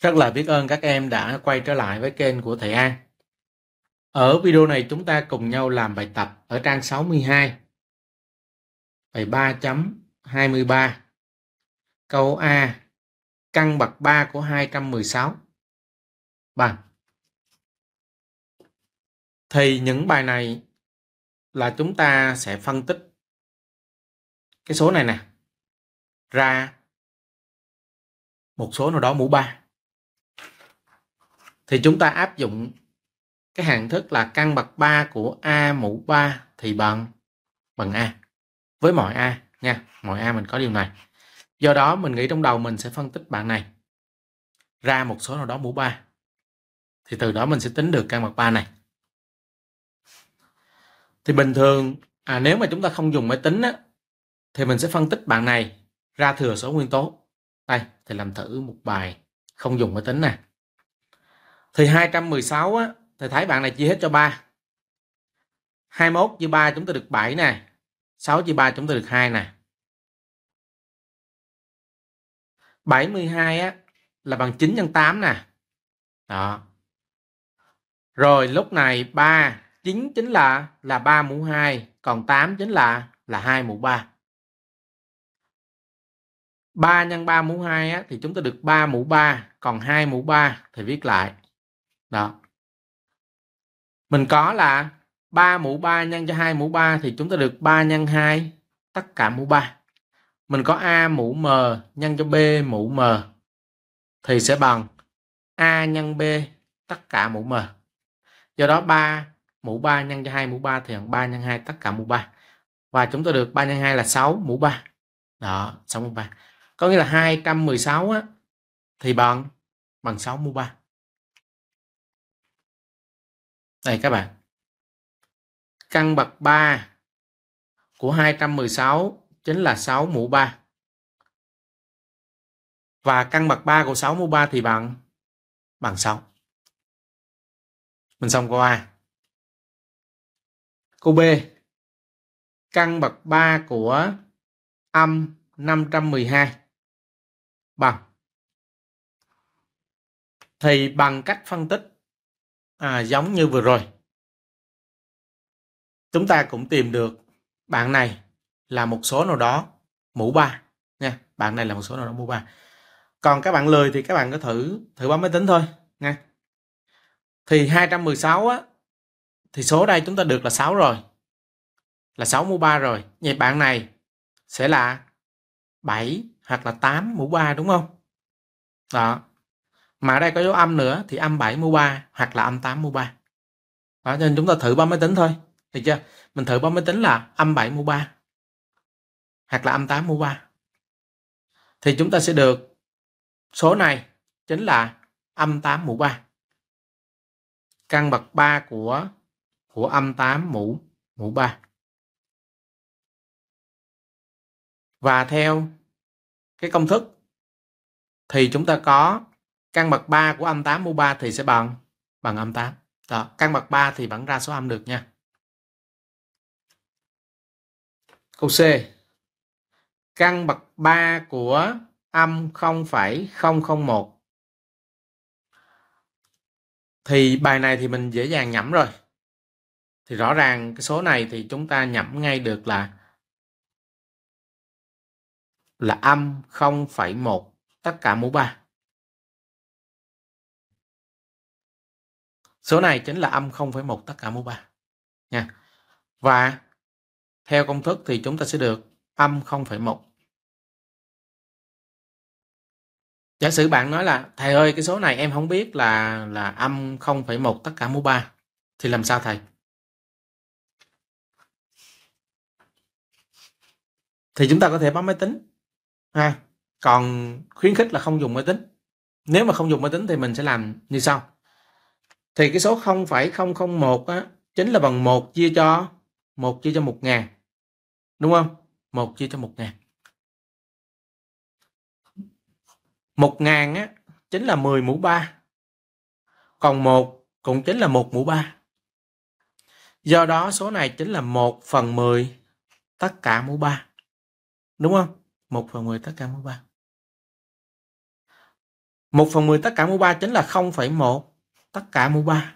Rất là biết ơn các em đã quay trở lại với kênh của thầy An. Ở video này chúng ta cùng nhau làm bài tập ở trang 62. Bài 3.23. Câu A. Căn bậc 3 của 216. Bằng. Thì những bài này là chúng ta sẽ phân tích cái số này nè ra một số nào đó mũ 3 thì chúng ta áp dụng cái hạng thức là căn bậc 3 của a mũ 3 thì bằng bằng a với mọi a nha mọi a mình có điều này do đó mình nghĩ trong đầu mình sẽ phân tích bạn này ra một số nào đó mũ 3 thì từ đó mình sẽ tính được căn bậc 3 này thì bình thường à, nếu mà chúng ta không dùng máy tính á, thì mình sẽ phân tích bạn này ra thừa số nguyên tố đây thì làm thử một bài không dùng máy tính nè thì 216 á thầy thấy bạn này chia hết cho 3 21 chia 3 chúng ta được 7 nè 6 chia 3 chúng ta được 2 nè 72 á là bằng 9 nhân 8 nè đó rồi lúc này 3 9 chính là là 3 mũ 2 còn 8 chính là là 2 mũ 3 3 nhân 3 mũ 2 á, thì chúng ta được 3 mũ 3 còn 2 mũ 3 thì viết lại đó mình có là 3 mũ 3 nhân cho 2 mũ 3 thì chúng ta được 3 nhân 2 tất cả mũ 3 mình có A mũ M nhân cho B mũ M thì sẽ bằng A nhân B tất cả mũ M do đó 3 mũ 3 nhân cho 2 mũ 3 thì bằng 3 nhân 2 tất cả mũ 3 và chúng ta được 3 nhân 2 là 6 mũ 3 đó 6 mũ 3 có nghĩa là 216 á, thì bằng bằng 6 mũ 3 đây các bạn. Căn bậc 3 của 216 chính là 6 mũ 3. Và căn bậc 3 của 6 mũ 3 thì bằng bằng 6. Mình xong câu A. Câu B. Căn bậc 3 của âm 512 bằng thì bằng cách phân tích à, giống như vừa rồi chúng ta cũng tìm được bạn này là một số nào đó mũ ba nha bạn này là một số nào đó mũ ba còn các bạn lười thì các bạn có thử thử bấm máy tính thôi nha thì 216 á thì số đây chúng ta được là 6 rồi là 6 mũ 3 rồi vậy bạn này sẽ là 7 hoặc là 8 mũ 3 đúng không đó mà ở đây có dấu âm nữa thì âm 7 mũ 3 hoặc là âm 8 mũ 3 đó, nên chúng ta thử bấm máy tính thôi được chưa mình thử bấm máy tính là âm 7 mũ 3 hoặc là âm 8 mũ 3 thì chúng ta sẽ được số này chính là âm 8 mũ 3 căn bậc 3 của của âm 8 mũ mũ 3 và theo cái công thức thì chúng ta có căn bậc 3 của âm 8 mũ 3 thì sẽ bằng bằng âm 8 đó căn bậc 3 thì vẫn ra số âm được nha câu C căn bậc 3 của âm 0,001 thì bài này thì mình dễ dàng nhẩm rồi thì rõ ràng cái số này thì chúng ta nhẩm ngay được là là âm 0,1 tất cả mũ 3 Số này chính là âm 0,1 tất cả mũ 3. Nha. Và theo công thức thì chúng ta sẽ được âm 0,1. Giả sử bạn nói là thầy ơi cái số này em không biết là là âm 0,1 tất cả mũ 3 thì làm sao thầy? Thì chúng ta có thể bấm máy tính. Ha. Còn khuyến khích là không dùng máy tính. Nếu mà không dùng máy tính thì mình sẽ làm như sau thì cái số 0,001 á, chính là bằng 1 chia cho 1 chia cho 1 ngàn đúng không 1 chia cho 1 ngàn 1 ngàn á, chính là 10 mũ 3 còn 1 cũng chính là 1 mũ 3 do đó số này chính là 1 phần 10 tất cả mũ 3 đúng không 1 phần 10 tất cả mũ 3 1 phần 10 tất cả mũ 3 chính là 0,1 tất cả mũ 3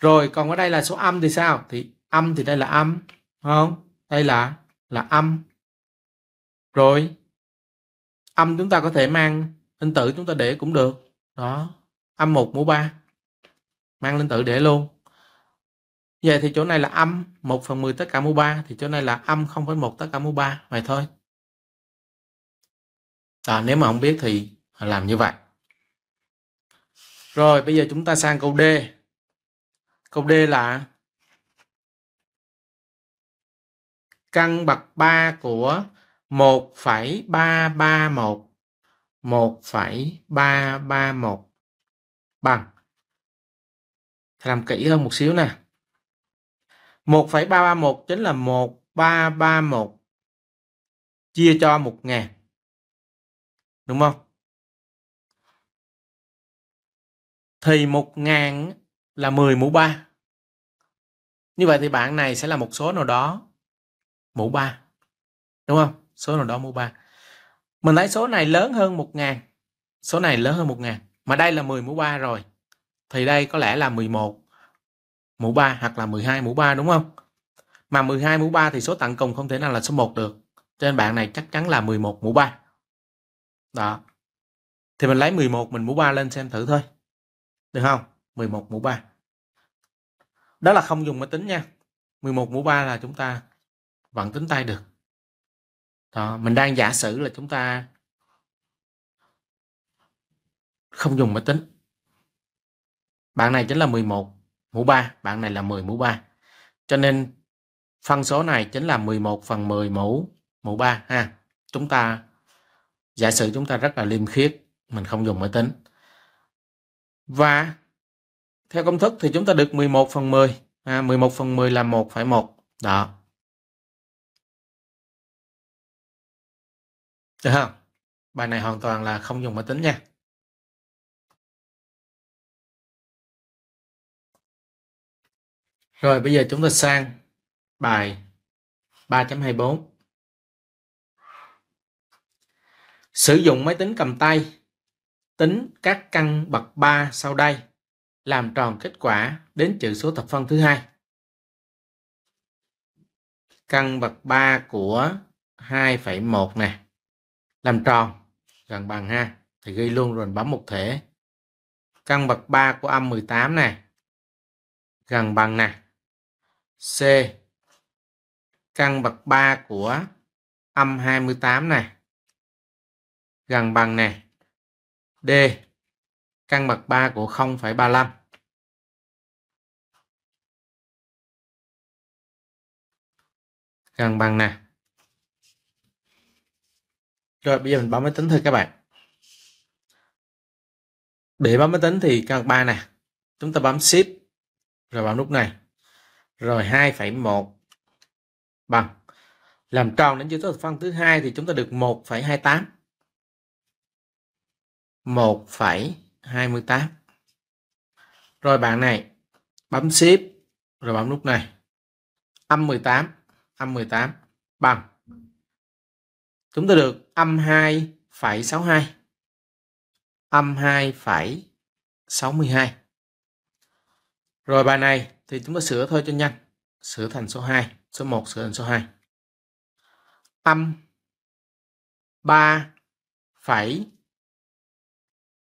rồi còn ở đây là số âm thì sao thì âm thì đây là âm không đây là là âm rồi âm chúng ta có thể mang linh tử chúng ta để cũng được đó âm một mũ 3 mang linh tử để luôn vậy thì chỗ này là âm 1 phần 10 tất cả mũ 3 thì chỗ này là âm 0,1 tất cả mũ 3 vậy thôi à, nếu mà không biết thì làm như vậy rồi bây giờ chúng ta sang câu D. Câu D là căn bậc 3 của 1,331 1,331 bằng làm kỹ hơn một xíu nè 1,331 chính là 1331 chia cho 1.000 đúng không thì 1.000 là 10 mũ 3. Như vậy thì bảng này sẽ là một số nào đó mũ 3. Đúng không? Số nào đó mũ 3. Mình thấy số này lớn hơn 1.000. Số này lớn hơn 1.000. Mà đây là 10 mũ 3 rồi. Thì đây có lẽ là 11 mũ 3 hoặc là 12 mũ 3 đúng không? Mà 12 mũ 3 thì số tận cùng không thể nào là số 1 được. Cho nên bạn này chắc chắn là 11 mũ 3. Đó. Thì mình lấy 11 mình mũ 3 lên xem thử thôi. Được không? 11 mũ 3. Đó là không dùng máy tính nha. 11 mũ 3 là chúng ta vẫn tính tay được. Đó, mình đang giả sử là chúng ta không dùng máy tính. Bạn này chính là 11 mũ 3, bạn này là 10 mũ 3. Cho nên phân số này chính là 11 phần 10 mũ mũ 3 ha. Chúng ta giả sử chúng ta rất là liêm khiết, mình không dùng máy tính. Và theo công thức thì chúng ta được 11 phần 10. À, 11 phần 10 là 1,1. Đó. Được không? Bài này hoàn toàn là không dùng máy tính nha. Rồi bây giờ chúng ta sang bài 3.24. Sử dụng máy tính cầm tay tính các căn bậc 3 sau đây làm tròn kết quả đến chữ số thập phân thứ hai. Căn bậc 3 của 2,1 nè làm tròn gần bằng ha thì ghi luôn rồi bấm một thể căn bậc 3 của âm 18 này gần bằng nè C căn bậc 3 của âm 28 này gần bằng này D. Căn bậc 3 của 0,35. Gần bằng nè. Rồi bây giờ mình bấm máy tính thôi các bạn. Để bấm máy tính thì căn bậc 3 nè. Chúng ta bấm Shift. Rồi bấm nút này. Rồi 2,1 bằng. Làm tròn đến chữ thập phân thứ hai thì chúng ta được 1,28. 1,28 rồi bạn này bấm ship rồi bấm nút này âm 18 âm 18 bằng chúng ta được âm 2,62 âm 2,62 rồi bài này thì chúng ta sửa thôi cho nhanh sửa thành số 2 số 1 sửa thành số 2 âm 3,62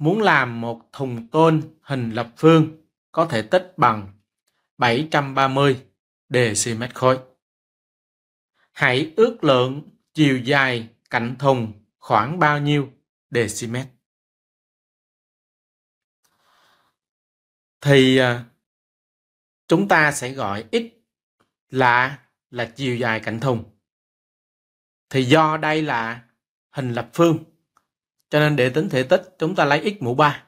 Muốn làm một thùng tôn hình lập phương có thể tích bằng 730 dm khối. Hãy ước lượng chiều dài cạnh thùng khoảng bao nhiêu dm. Thì à, chúng ta sẽ gọi x là là chiều dài cạnh thùng. Thì do đây là hình lập phương cho nên để tính thể tích chúng ta lấy x mũ 3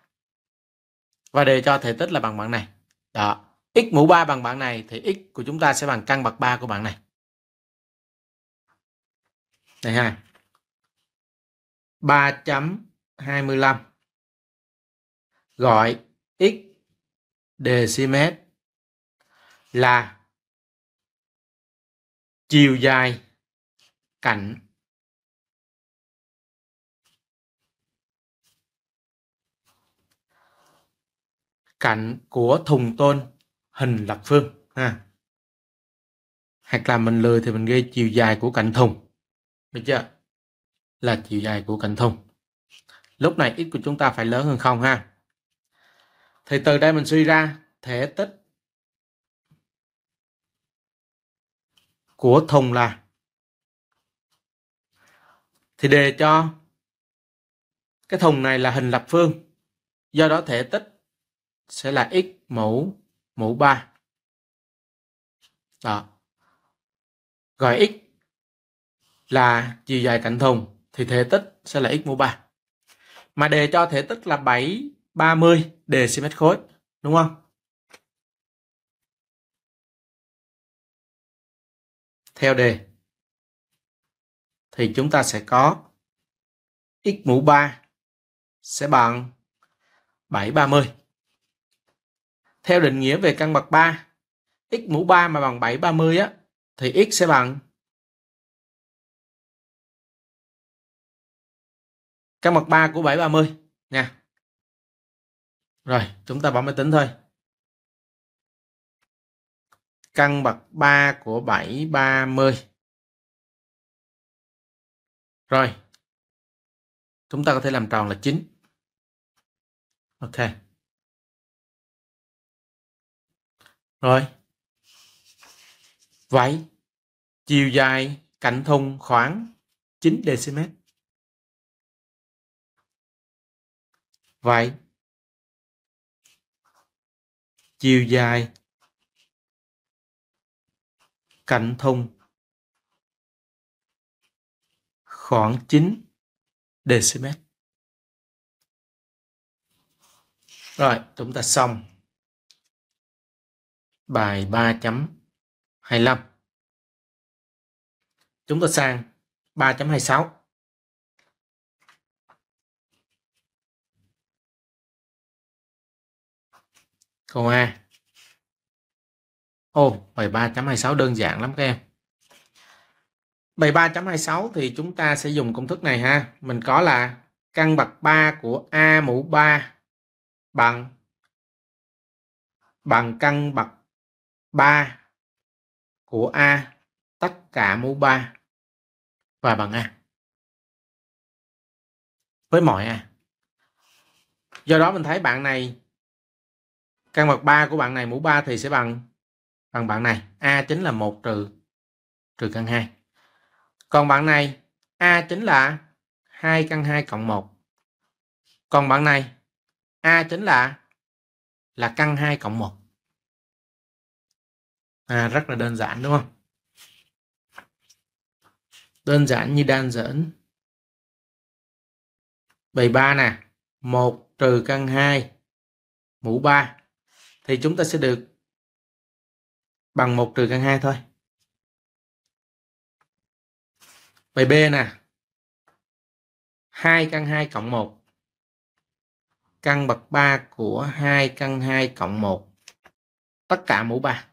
và để cho thể tích là bằng bạn này. Đó, x mũ 3 bằng bạn này thì x của chúng ta sẽ bằng căn bậc 3 của bạn này. Này ha. 3.25 gọi x decimet là chiều dài cạnh cạnh của thùng tôn hình lập phương ha à. hoặc là mình lười thì mình ghi chiều dài của cạnh thùng được chưa là chiều dài của cạnh thùng lúc này ít của chúng ta phải lớn hơn không ha thì từ đây mình suy ra thể tích của thùng là thì đề cho cái thùng này là hình lập phương do đó thể tích sẽ là x mũ mũ 3. Đó. Gọi x là chiều dài cạnh thùng thì thể tích sẽ là x mũ 3. Mà đề cho thể tích là 7 30 dm khối, đúng không? Theo đề thì chúng ta sẽ có x mũ 3 sẽ bằng 730 theo định nghĩa về căn bậc 3 x mũ 3 mà bằng 7 30 á thì x sẽ bằng căn bậc 3 của 7 30 nha. Rồi, chúng ta bấm máy tính thôi. Căn bậc 3 của 7 30. Rồi. Chúng ta có thể làm tròn là 9. Ok. Rồi. Vậy, chiều dài cạnh thùng khoảng 9 dm. Vậy, chiều dài cạnh thùng khoảng 9 dm. Rồi, chúng ta xong. Bài 3.25 Chúng ta sang 3.26 Câu A Ô, oh, bài 3.26 đơn giản lắm các em Bài 3.26 thì chúng ta sẽ dùng công thức này ha Mình có là căn bậc 3 của A mũ 3 bằng bằng căn bậc 3 của A tất cả mũ 3 và bằng A với mọi A. Do đó mình thấy bạn này căn bậc 3 của bạn này mũ 3 thì sẽ bằng bằng bạn này. A chính là 1 trừ trừ căn 2. Còn bạn này A chính là 2 căn 2 cộng 1. Còn bạn này A chính là là căn 2 cộng 1 à, rất là đơn giản đúng không đơn giản như đơn giản bài 3 nè 1 trừ căn 2 mũ 3 thì chúng ta sẽ được bằng 1 trừ căn 2 thôi bài B nè 2 căn 2 cộng 1 căn bậc 3 của 2 căn 2 cộng 1 tất cả mũ 3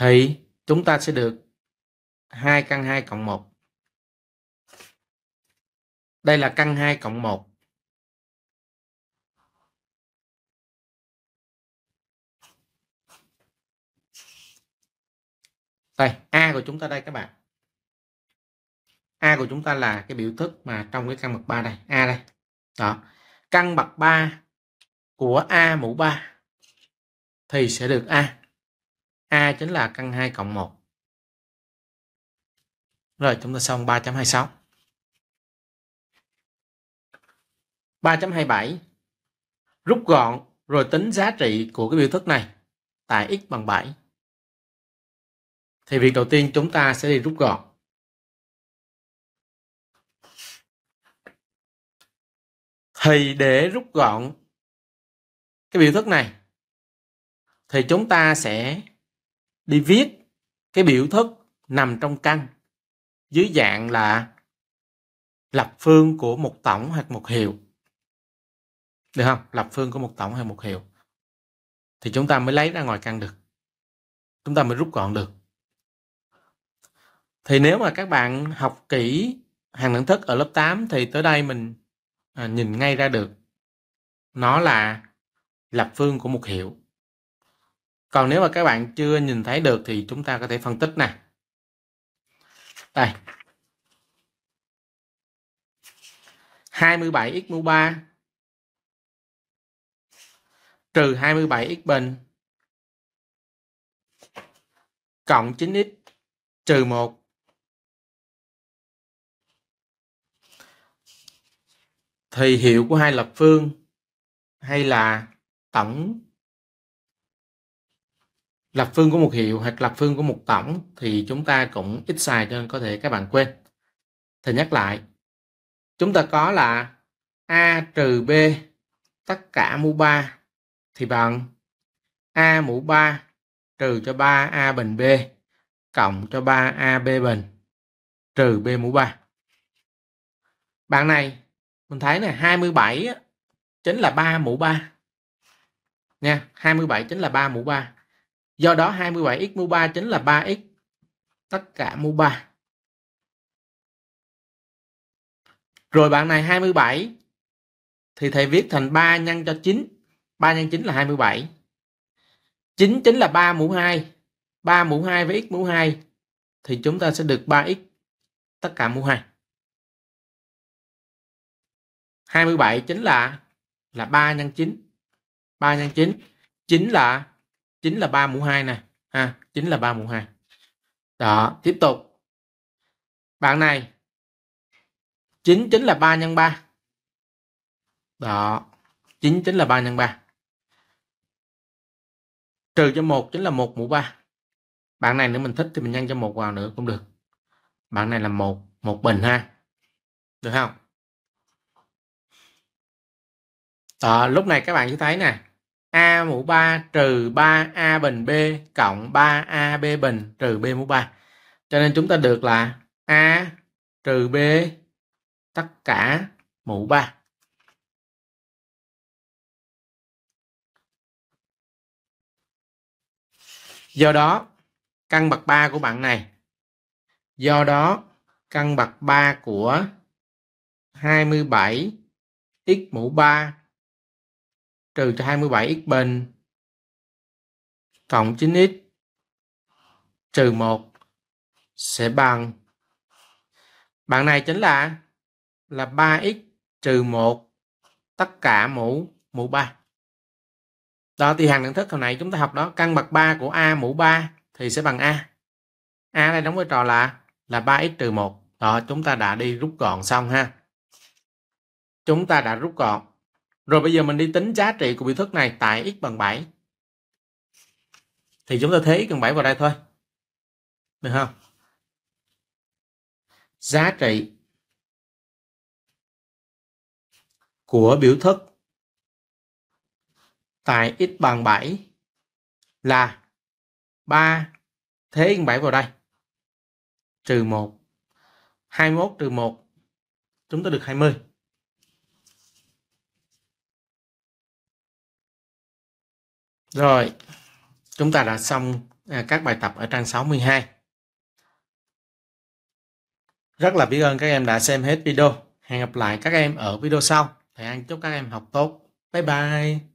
thì chúng ta sẽ được 2 căn 2 cộng 1. Đây là căn 2 cộng 1. Đây, A của chúng ta đây các bạn. A của chúng ta là cái biểu thức mà trong cái căn bậc 3 đây, A đây. Đó. Căn bậc 3 của A mũ 3 thì sẽ được A. A chính là căn 2 cộng 1. Rồi chúng ta xong 3.26. 3.27 rút gọn rồi tính giá trị của cái biểu thức này tại x bằng 7. Thì việc đầu tiên chúng ta sẽ đi rút gọn. Thì để rút gọn cái biểu thức này thì chúng ta sẽ đi viết cái biểu thức nằm trong căn dưới dạng là lập phương của một tổng hoặc một hiệu được không lập phương của một tổng hay một hiệu thì chúng ta mới lấy ra ngoài căn được chúng ta mới rút gọn được thì nếu mà các bạn học kỹ hàng đẳng thức ở lớp 8 thì tới đây mình à, nhìn ngay ra được nó là lập phương của một hiệu còn nếu mà các bạn chưa nhìn thấy được thì chúng ta có thể phân tích nè đây 27 x mũ 3 trừ 27 x bình cộng 9x trừ 1 thì hiệu của hai lập phương hay là tổng lập phương của một hiệu hoặc lập phương của một tổng thì chúng ta cũng ít xài cho nên có thể các bạn quên thì nhắc lại chúng ta có là a trừ b tất cả mũ 3 thì bằng a mũ 3 trừ cho 3a bình b cộng cho 3ab bình trừ b mũ 3 bạn này mình thấy này 27 chính là 3 mũ 3 nha 27 chính là 3 mũ 3 Do đó 27x mũ 3 chính là 3x tất cả mũ 3. Rồi bạn này 27 thì thầy viết thành 3 nhân cho 9. 3 nhân 9 là 27. 9 chính là 3 mũ 2. 3 mũ 2 với x mũ 2 thì chúng ta sẽ được 3x tất cả mũ 2. 27 chính là là 3 nhân 9. 3 nhân 9 chính là chính là 3 mũ 2 nè ha chính là 3 mũ 2 đó tiếp tục bạn này 9 chính là 3 nhân 3 đó 9 chính là 3 nhân 3 trừ cho 1 chính là 1 mũ 3 bạn này nếu mình thích thì mình nhân cho 1 vào nữa cũng được bạn này là 1 1 bình ha được không đó lúc này các bạn sẽ thấy nè A mũ 3 trừ 3A bình B cộng 3AB bình trừ B mũ 3. Cho nên chúng ta được là A trừ B tất cả mũ 3. Do đó, căn bậc 3 của bạn này. Do đó, căn bậc 3 của 27 x mũ 3 trừ cho 27 x bên cộng 9x trừ 1 sẽ bằng bạn này chính là là 3x trừ 1 tất cả mũ mũ 3 đó thì hàng đẳng thức hồi nãy chúng ta học đó căn bậc 3 của A mũ 3 thì sẽ bằng A A đây đóng vai trò là là 3x trừ 1 đó chúng ta đã đi rút gọn xong ha chúng ta đã rút gọn rồi bây giờ mình đi tính giá trị của biểu thức này tại x bằng 7. Thì chúng ta thế x bằng 7 vào đây thôi. Được không? Giá trị của biểu thức tại x bằng 7 là 3 thế x 7 vào đây trừ 1 21 trừ 1 chúng ta được 20 Rồi, chúng ta đã xong à, các bài tập ở trang 62. Rất là biết ơn các em đã xem hết video. Hẹn gặp lại các em ở video sau. Thầy An chúc các em học tốt. Bye bye.